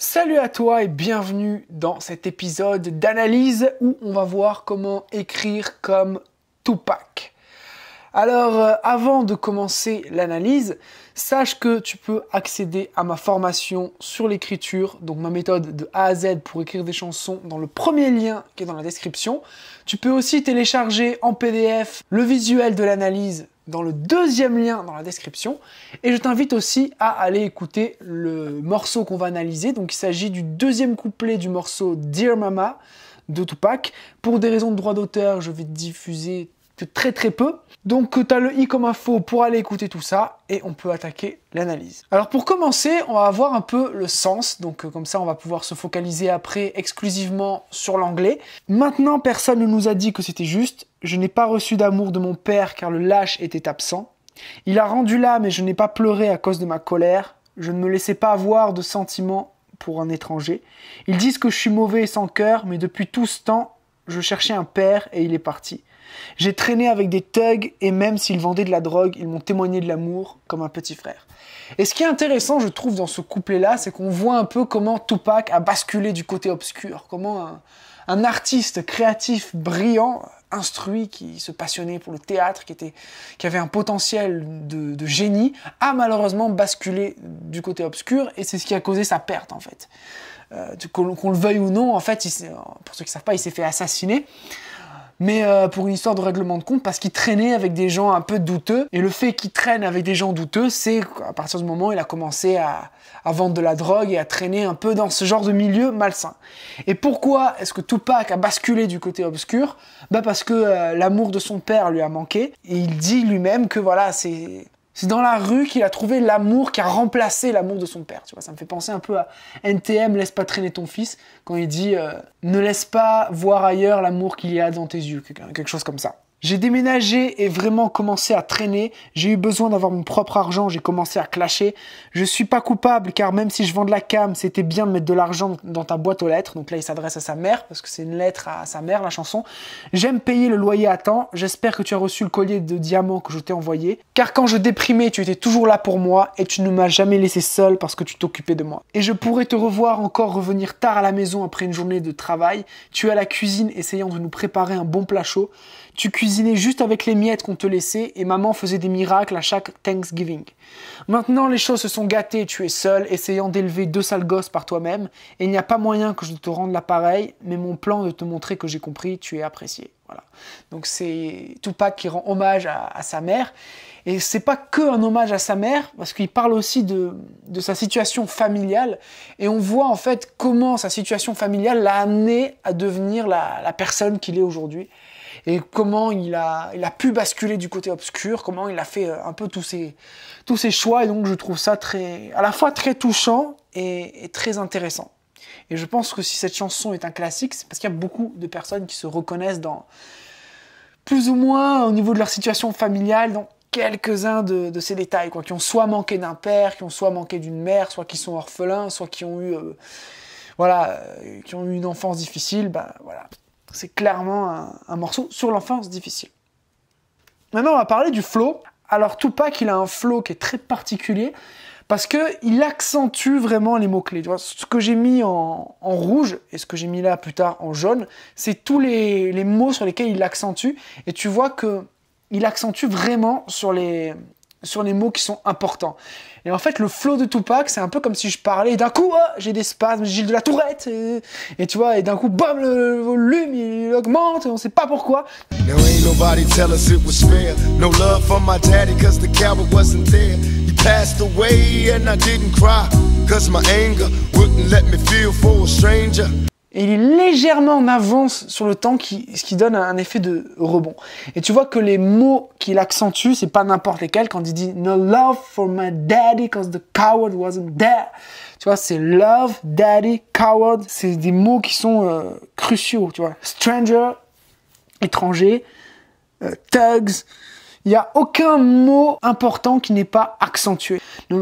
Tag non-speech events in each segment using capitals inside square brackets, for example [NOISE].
Salut à toi et bienvenue dans cet épisode d'analyse où on va voir comment écrire comme Tupac. Alors euh, avant de commencer l'analyse, sache que tu peux accéder à ma formation sur l'écriture, donc ma méthode de A à Z pour écrire des chansons dans le premier lien qui est dans la description. Tu peux aussi télécharger en PDF le visuel de l'analyse dans le deuxième lien dans la description. Et je t'invite aussi à aller écouter le morceau qu'on va analyser. Donc il s'agit du deuxième couplet du morceau Dear Mama de Tupac. Pour des raisons de droit d'auteur, je vais diffuser très très peu. Donc euh, tu as le i comme info pour aller écouter tout ça et on peut attaquer l'analyse. Alors pour commencer, on va avoir un peu le sens. Donc euh, comme ça, on va pouvoir se focaliser après exclusivement sur l'anglais. Maintenant, personne ne nous a dit que c'était juste. Je n'ai pas reçu d'amour de mon père car le lâche était absent. Il a rendu l'âme mais je n'ai pas pleuré à cause de ma colère. Je ne me laissais pas avoir de sentiments pour un étranger. Ils disent que je suis mauvais et sans cœur, mais depuis tout ce temps, je cherchais un père et il est parti. J'ai traîné avec des thugs et même s'ils vendaient de la drogue, ils m'ont témoigné de l'amour comme un petit frère. Et ce qui est intéressant, je trouve, dans ce couplet-là, c'est qu'on voit un peu comment Tupac a basculé du côté obscur, comment un, artiste créatif, brillant, instruit, qui se passionnait pour le théâtre, qui, avait un potentiel de, génie, a malheureusement basculé du côté obscur, et c'est ce qui a causé sa perte, en fait. Euh, qu'on le veuille ou non, en fait, pour ceux qui ne savent pas, il s'est fait assassiner mais euh, pour une histoire de règlement de compte, parce qu'il traînait avec des gens un peu douteux. Et le fait qu'il traîne avec des gens douteux, c'est qu'à partir du moment où il a commencé à, vendre de la drogue et à traîner un peu dans ce genre de milieu malsain. Et pourquoi est-ce que Tupac a basculé du côté obscur Bah parce que euh, l'amour de son père lui a manqué. Et il dit lui-même que voilà, c'est c'est dans la rue qu'il a trouvé l'amour qui a remplacé l'amour de son père. Tu vois, ça me fait penser un peu à NTM, laisse pas traîner ton fils, quand il dit euh, ne laisse pas voir ailleurs l'amour qu'il y a dans tes yeux, quelque chose comme ça. J'ai déménagé et vraiment commencé à traîner. J'ai eu besoin d'avoir mon propre argent. J'ai commencé à clasher. Je suis pas coupable car même si je vends de la cam, c'était bien de mettre de l'argent dans ta boîte aux lettres. Donc là, il s'adresse à sa mère parce que c'est une lettre à sa mère, la chanson. J'aime payer le loyer à temps. J'espère que tu as reçu le collier de diamants que je t'ai envoyé. Car quand je déprimais, tu étais toujours là pour moi et tu ne m'as jamais laissé seul parce que tu t'occupais de moi. Et je pourrais te revoir encore revenir tard à la maison après une journée de travail. Tu es à la cuisine essayant de nous préparer un bon plat chaud. Tu juste avec les miettes qu'on te laissait et maman faisait des miracles à chaque Thanksgiving. Maintenant, les choses se sont gâtées, tu es seul, essayant d'élever deux sales gosses par toi-même, et il n'y a pas moyen que je te rende l'appareil, mais mon plan de te montrer que j'ai compris, tu es apprécié. Voilà. Donc c'est Tupac qui rend hommage à, sa mère. Et c'est pas que un hommage à sa mère, parce qu'il parle aussi de, sa situation familiale. Et on voit en fait comment sa situation familiale l'a amené à devenir la personne qu'il est aujourd'hui et comment il a, il a pu basculer du côté obscur, comment il a fait euh, un peu tous ses, tous ses choix. Et donc je trouve ça très, à la fois très touchant et, très intéressant. Et je pense que si cette chanson est un classique, c'est parce qu'il y a beaucoup de personnes qui se reconnaissent dans, plus ou moins au niveau de leur situation familiale, dans quelques-uns de, ces détails, quoi, qui ont soit manqué d'un père, qui ont soit manqué d'une mère, soit qui sont orphelins, soit qui ont eu, euh, voilà, euh, qui ont eu une enfance difficile, ben voilà c'est clairement un, morceau sur l'enfance difficile. Maintenant, on va parler du flow. Alors, Tupac, il a un flow qui est très particulier parce qu'il accentue vraiment les mots-clés. Tu ce que j'ai mis en, rouge et ce que j'ai mis là plus tard en jaune, c'est tous les, les, mots sur lesquels il accentue. Et tu vois que il accentue vraiment sur les, sur les mots qui sont importants. Et en fait, le flow de Tupac, c'est un peu comme si je parlais, d'un coup, oh, j'ai des spasmes, j'ai de la Tourette, et, tu vois, et d'un coup, bam, le, volume, il augmente, et on sait pas pourquoi il est légèrement en avance sur le temps, qui, ce qui donne un effet de rebond. Et tu vois que les mots qu'il accentue, c'est pas n'importe lesquels. Quand il dit No love for my daddy, cause the coward wasn't there. Tu vois, c'est love, daddy, coward. C'est des mots qui sont euh, cruciaux, tu vois. Stranger, étranger, euh, thugs. Il n'y a aucun mot important qui n'est pas accentué. Donc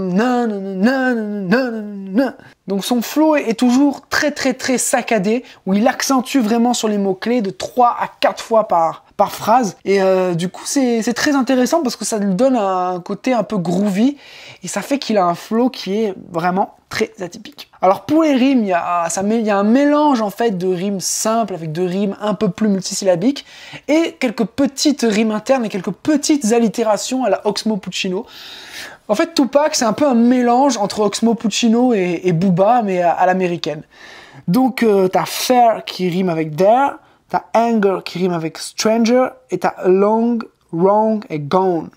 son flow est toujours très très très saccadé, où il accentue vraiment sur les mots-clés de 3 à 4 fois par, par phrase. Et euh, du coup, c'est très intéressant parce que ça donne un côté un peu groovy. Et ça fait qu'il a un flow qui est vraiment très atypique. Alors pour les rimes, il y, a, ça un mélange en fait de rimes simples avec de rimes un peu plus multisyllabiques et quelques petites rimes internes et quelques petites allitérations à la Oxmo Puccino. En fait, Tupac, c'est un peu un mélange entre Oxmo Puccino et, et Booba, mais à, l'américaine. Donc euh, t'as fair qui rime avec there, t'as anger qui rime avec stranger et t'as long, wrong et gone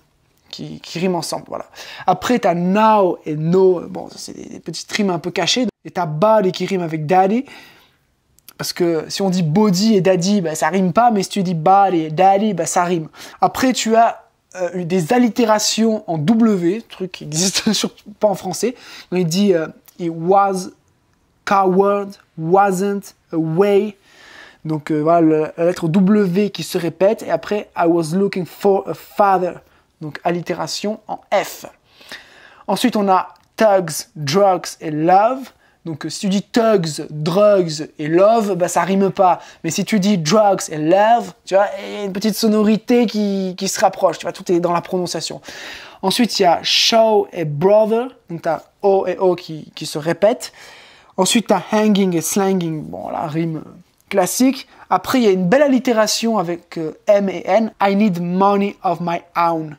qui, riment ensemble. Voilà. Après, tu as now et no. Bon, c'est des, petits petites rimes un peu cachées. Et tu as body qui rime avec daddy. Parce que si on dit body et daddy, bah, ça rime pas. Mais si tu dis body et daddy, bah, ça rime. Après, tu as euh, des allitérations en W, truc qui n'existe [LAUGHS] pas en français. il dit euh, it was, coward, wasn't, way, Donc euh, voilà, la lettre W qui se répète. Et après, I was looking for a father donc allitération en F. Ensuite, on a thugs, drugs et love. Donc si tu dis thugs, drugs et love, bah ça rime pas. Mais si tu dis drugs et love, tu vois, il y a une petite sonorité qui, se rapproche, tu vois, tout est dans la prononciation. Ensuite, il y a show et brother, donc tu as O et O qui, se répètent. Ensuite, tu as hanging et slanging, bon la rime classique. Après, il y a une belle allitération avec euh, M et N. I need money of my own.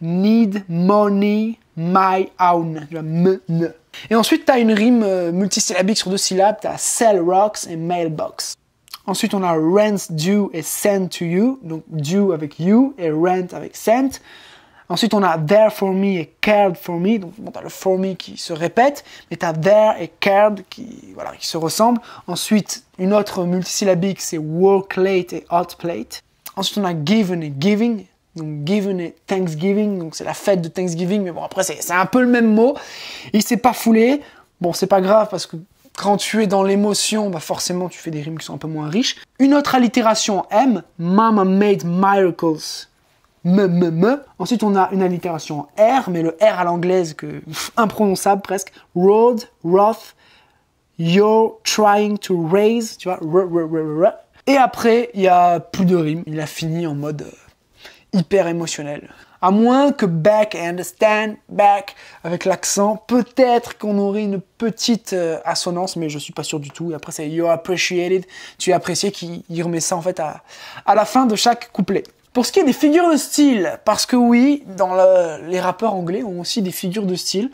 Need money my own. Et ensuite, tu as une rime euh, multisyllabique sur deux syllabes. Tu as sell rocks et mailbox. Ensuite, on a rent due et send to you. Donc, due avec you et rent avec sent. Ensuite, on a there for me et cared for me. Donc, t'as le for me qui se répète, mais tu as there et cared qui, voilà, qui se ressemblent. Ensuite, une autre multisyllabique, c'est work late et hot plate. Ensuite, on a given et giving. Donc Given Thanksgiving, donc c'est la fête de Thanksgiving, mais bon après c'est un peu le même mot. Il s'est pas foulé. Bon c'est pas grave parce que quand tu es dans l'émotion, bah forcément tu fais des rimes qui sont un peu moins riches. Une autre allitération M, Mama made miracles. Me, me, me. Ensuite, on a une allitération R, mais le R à l'anglaise, que imprononçable presque. Road, rough, you're trying to raise, tu vois. et après, il y a plus de rimes. Il a fini en mode euh, hyper émotionnel. À moins que back and stand back avec l'accent, peut-être qu'on aurait une petite euh, assonance, mais je suis pas sûr du tout. après, c'est you appreciated, tu es apprécié, qui remet ça en fait à, à la fin de chaque couplet. Pour ce qui est des figures de style, parce que oui, dans les rappeurs anglais ont aussi des figures de style.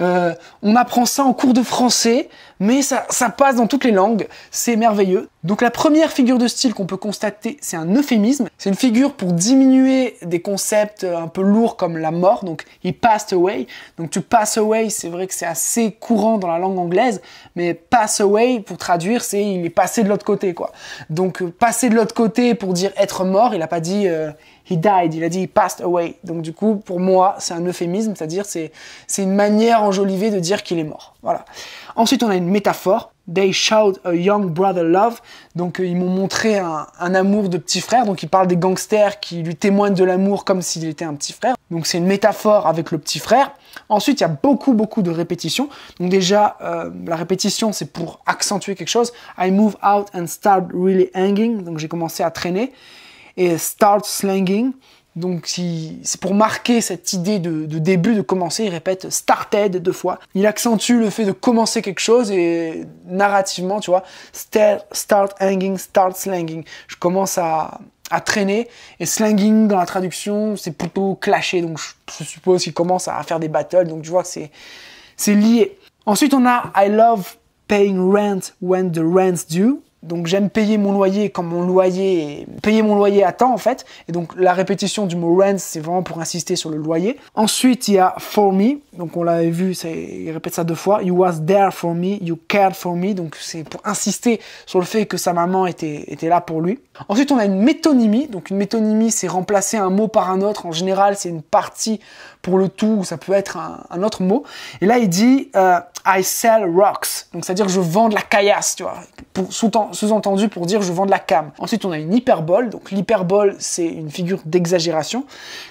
Euh, on apprend ça en cours de français, mais ça, ça passe dans toutes les langues. C'est merveilleux. Donc la première figure de style qu'on peut constater, c'est un euphémisme. C'est une figure pour diminuer des concepts euh, un peu lourds comme la mort, donc he passed away. Donc tu pass away, c'est vrai que c'est assez courant dans la langue anglaise, mais pass away, pour traduire, c'est il est passé de l'autre côté, quoi. Donc euh, passer de l'autre côté pour dire être mort, il n'a pas dit euh, he died, il a dit he passed away. Donc du coup, pour moi, c'est un euphémisme, c'est-à-dire c'est une manière enjolivée de dire qu'il est mort. Voilà. Ensuite, on a une métaphore. They Shout a Young Brother Love. Donc euh, ils m'ont montré un, amour de petit frère. Donc ils parlent des gangsters qui lui témoignent de l'amour comme s'il était un petit frère. Donc c'est une métaphore avec le petit frère. Ensuite, il y a beaucoup, beaucoup de répétitions. Donc déjà, euh, la répétition, c'est pour accentuer quelque chose. I move out and start really hanging. Donc j'ai commencé à traîner. Et start slanging. Donc c'est pour marquer cette idée de, début, de commencer, il répète started deux fois. Il accentue le fait de commencer quelque chose et narrativement, tu vois, start, hanging, start slanging. Je commence à, à traîner et slanging dans la traduction, c'est plutôt clasher. Donc je, suppose qu'il commence à faire des battles. Donc tu vois que c'est, c'est lié. Ensuite, on a I love paying rent when the rent's due. Donc j'aime payer mon loyer quand mon loyer payer mon loyer à temps en fait. Et donc la répétition du mot rent c'est vraiment pour insister sur le loyer. Ensuite il y a for me donc on l'avait vu, il répète ça deux fois. You was there for me, you cared for me. Donc c'est pour insister sur le fait que sa maman était, était là pour lui. Ensuite, on a une métonymie. Donc une métonymie, c'est remplacer un mot par un autre. En général, c'est une partie pour le tout, ça peut être un, autre mot. Et là, il dit euh, I sell rocks. Donc c'est-à-dire je vends de la caillasse, tu vois. Sous-entendu pour dire je vends de la cam. Ensuite, on a une hyperbole. Donc l'hyperbole, c'est une figure d'exagération.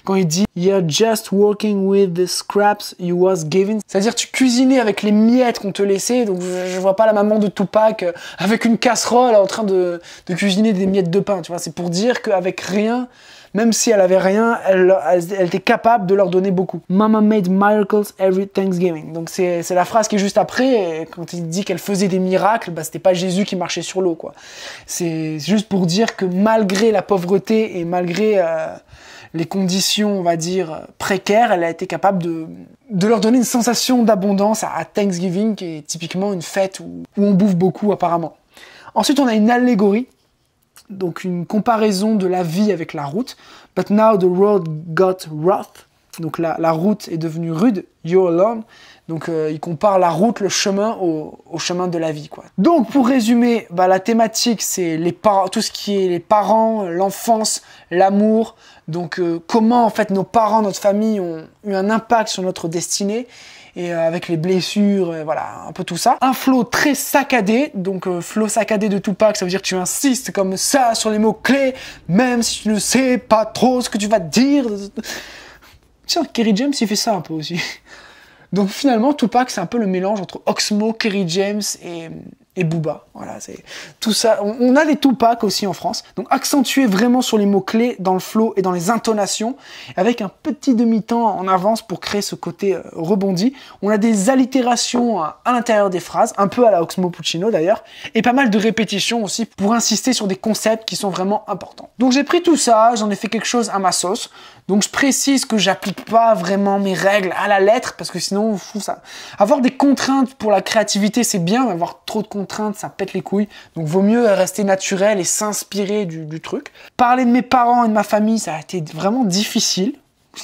Quand il dit You're just working with the scraps you was C'est-à-dire tu cuisinais avec les miettes qu'on te laissait, donc je, vois pas la maman de Tupac euh, avec une casserole en train de, cuisiner des miettes de pain, tu vois. C'est pour dire qu'avec rien, même si elle avait rien, elle, était capable de leur donner beaucoup. Mama made miracles every Thanksgiving. Donc c'est la phrase qui est juste après, quand il dit qu'elle faisait des miracles, ce bah, c'était pas Jésus qui marchait sur l'eau, quoi. C'est juste pour dire que malgré la pauvreté et malgré euh, les conditions, on va dire, précaires, elle a été capable de, de leur donner une sensation d'abondance à Thanksgiving, qui est typiquement une fête où, on bouffe beaucoup apparemment. Ensuite, on a une allégorie, donc une comparaison de la vie avec la route. But now the road got rough. Donc la, route est devenue rude, you're alone. Donc euh, il compare la route, le chemin au, chemin de la vie. Donc pour résumer, bah, la thématique c'est les tout ce qui est les parents, l'enfance, l'amour. Donc euh, comment en fait nos parents, notre famille ont eu un impact sur notre destinée et euh, avec les blessures, voilà, un peu tout ça. Un flow très saccadé, donc flow saccadé de Tupac, ça veut dire que tu insistes comme ça sur les mots clés, même si tu ne sais pas trop ce que tu vas dire. Tiens, Kerry James, il fait ça un peu aussi. [LAUGHS] Donc finalement, Tupac, c'est un peu le mélange entre Oxmo, Kerry James et, et Booba. Voilà, c'est tout ça. On, a les Tupac aussi en France. Donc accentuer vraiment sur les mots-clés dans le flow et dans les intonations, avec un petit demi-temps en avance pour créer ce côté euh, rebondi. On a des allitérations à, l'intérieur des phrases, un peu à la Oxmo Puccino d'ailleurs, et pas mal de répétitions aussi pour insister sur des concepts qui sont vraiment importants. Donc j'ai pris tout ça, j'en ai fait quelque chose à ma sauce. Donc je précise que j'applique pas vraiment mes règles à la lettre parce que sinon, ça. Avoir des contraintes pour la créativité, c'est bien, mais avoir trop de contraintes ça pète les couilles. Donc vaut mieux rester naturel et s'inspirer du, truc. Parler de mes parents et de ma famille, ça a été vraiment difficile.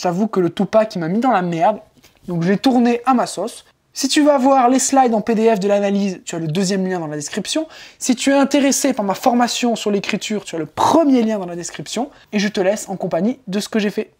J'avoue que le Tupac, qui m'a mis dans la merde. Donc j'ai tourné à ma sauce. Si tu vas voir les slides en PDF de l'analyse, tu as le deuxième lien dans la description. Si tu es intéressé par ma formation sur l'écriture, tu as le premier lien dans la description. Et je te laisse en compagnie de ce que j'ai fait.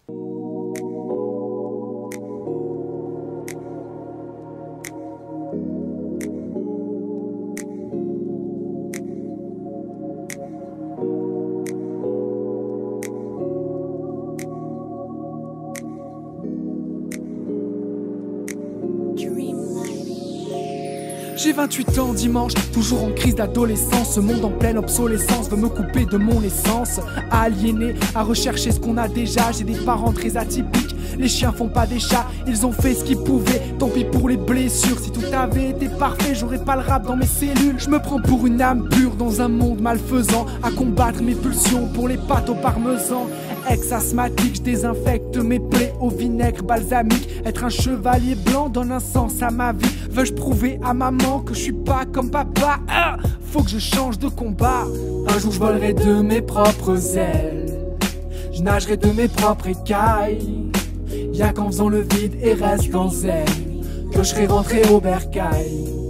J'ai 28 ans dimanche, toujours en crise d'adolescence. Ce monde en pleine obsolescence veut me couper de mon essence. Aliéné, à rechercher ce qu'on a déjà. J'ai des parents très atypiques. Les chiens font pas des chats, ils ont fait ce qu'ils pouvaient. Tant pis pour les blessures. Si tout avait été parfait, j'aurais pas le rap dans mes cellules. Je me prends pour une âme pure dans un monde malfaisant. À combattre mes pulsions pour les pâtes au parmesan ex-asthmatique, je désinfecte mes plaies au vinaigre balsamique. Être un chevalier blanc donne un sens à ma vie. Veux-je prouver à maman que je suis pas comme papa ah! Faut que je change de combat. Un jour je volerai de mes propres ailes. Je nagerai de mes propres écailles. Y'a qu'en faisant le vide et reste dans zèle que je serai rentré au bercail.